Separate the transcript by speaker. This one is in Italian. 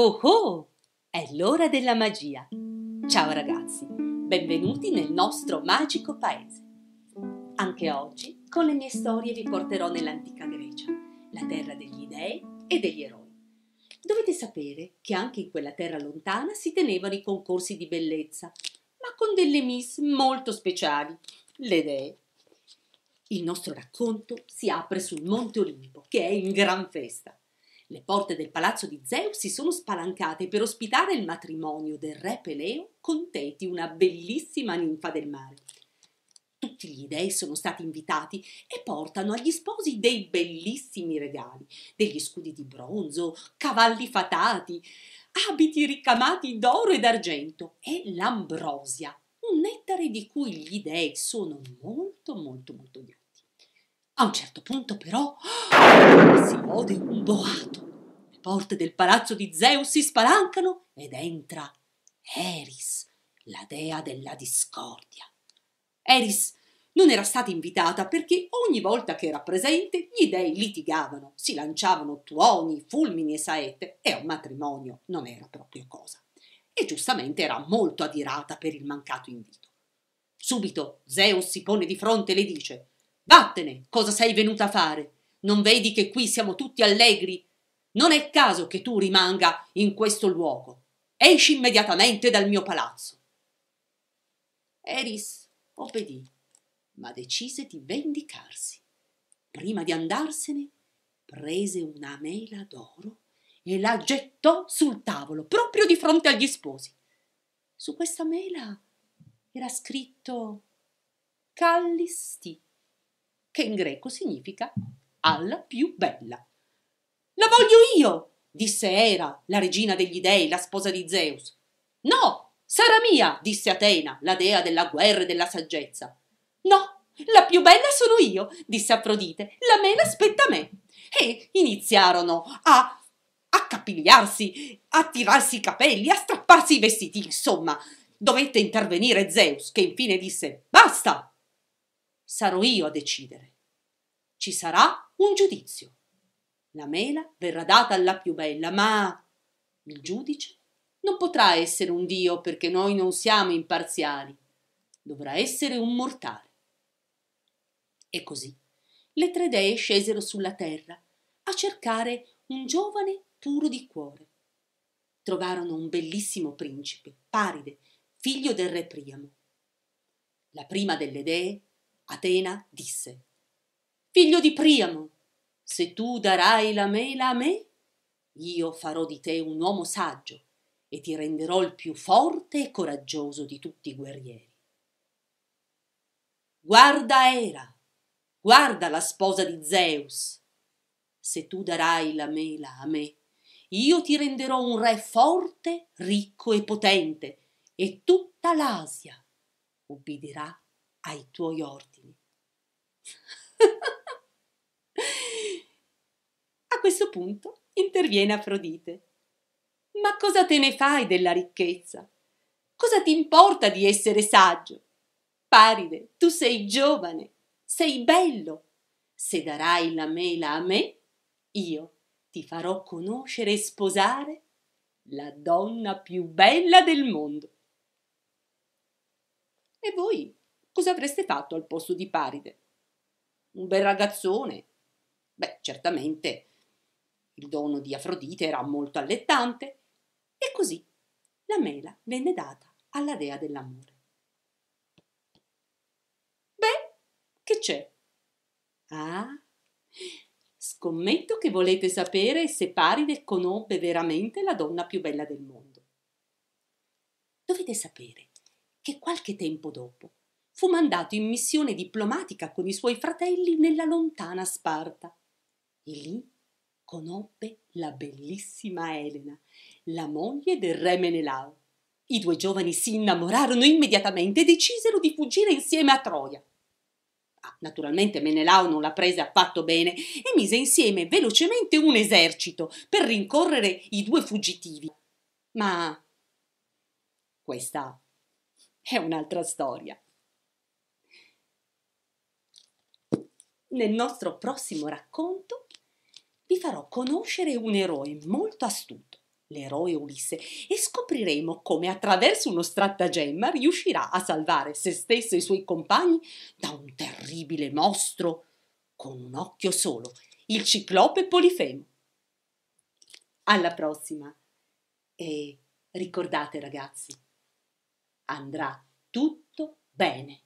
Speaker 1: Oh oh! È l'ora della magia! Ciao ragazzi, benvenuti nel nostro magico paese. Anche oggi con le mie storie vi porterò nell'antica Grecia, la terra degli dei e degli eroi. Dovete sapere che anche in quella terra lontana si tenevano i concorsi di bellezza, ma con delle miss molto speciali, le dee. Il nostro racconto si apre sul Monte Olimpo, che è in gran festa. Le porte del palazzo di Zeus si sono spalancate per ospitare il matrimonio del re Peleo con Teti, una bellissima ninfa del mare. Tutti gli dei sono stati invitati e portano agli sposi dei bellissimi regali, degli scudi di bronzo, cavalli fatati, abiti ricamati d'oro e d'argento e l'ambrosia, un nettare di cui gli dei sono molto molto molto odiati. A un certo punto però si ode un boato. Le porte del palazzo di Zeus si spalancano ed entra Eris, la dea della discordia. Eris non era stata invitata perché ogni volta che era presente gli dei litigavano, si lanciavano tuoni, fulmini e saette e un matrimonio non era proprio cosa. E giustamente era molto adirata per il mancato invito. Subito Zeus si pone di fronte e le dice vattene cosa sei venuta a fare non vedi che qui siamo tutti allegri non è caso che tu rimanga in questo luogo esci immediatamente dal mio palazzo eris obbedì ma decise di vendicarsi prima di andarsene prese una mela d'oro e la gettò sul tavolo proprio di fronte agli sposi su questa mela era scritto Callisti che in greco significa alla più bella. La voglio io, disse Era, la regina degli dei, la sposa di Zeus. No, sarà mia, disse Atena, la dea della guerra e della saggezza. No, la più bella sono io, disse Afrodite, la mela spetta a me. E iniziarono a accapigliarsi, a tirarsi i capelli, a strapparsi i vestiti, insomma. Dovette intervenire Zeus, che infine disse Basta, sarò io a decidere. Ci sarà un giudizio. La mela verrà data alla più bella, ma il giudice non potrà essere un Dio perché noi non siamo imparziali. Dovrà essere un mortale. E così le tre dee scesero sulla terra a cercare un giovane puro di cuore. Trovarono un bellissimo principe, Paride, figlio del re Priamo. La prima delle dee Atena disse Figlio di Priamo, se tu darai la mela a me, io farò di te un uomo saggio e ti renderò il più forte e coraggioso di tutti i guerrieri. Guarda Era, guarda la sposa di Zeus. Se tu darai la mela a me, io ti renderò un re forte, ricco e potente, e tutta l'Asia ubbidirà ai tuoi ordini. a questo punto interviene Afrodite. Ma cosa te ne fai della ricchezza? Cosa ti importa di essere saggio? Paride, tu sei giovane, sei bello. Se darai la mela a me, io ti farò conoscere e sposare la donna più bella del mondo. E voi cosa avreste fatto al posto di Paride? un bel ragazzone. Beh, certamente il dono di Afrodite era molto allettante e così la mela venne data alla dea dell'amore. Beh, che c'è? Ah, scommetto che volete sapere se Paride conobbe veramente la donna più bella del mondo. Dovete sapere che qualche tempo dopo fu mandato in missione diplomatica con i suoi fratelli nella lontana Sparta. E lì conobbe la bellissima Elena, la moglie del re Menelao. I due giovani si innamorarono immediatamente e decisero di fuggire insieme a Troia. Ah, naturalmente Menelao non la prese affatto bene e mise insieme velocemente un esercito per rincorrere i due fuggitivi. Ma questa è un'altra storia. Nel nostro prossimo racconto vi farò conoscere un eroe molto astuto, l'eroe Ulisse, e scopriremo come attraverso uno stratagemma riuscirà a salvare se stesso e i suoi compagni da un terribile mostro con un occhio solo, il ciclope Polifemo. Alla prossima e ricordate ragazzi, andrà tutto bene.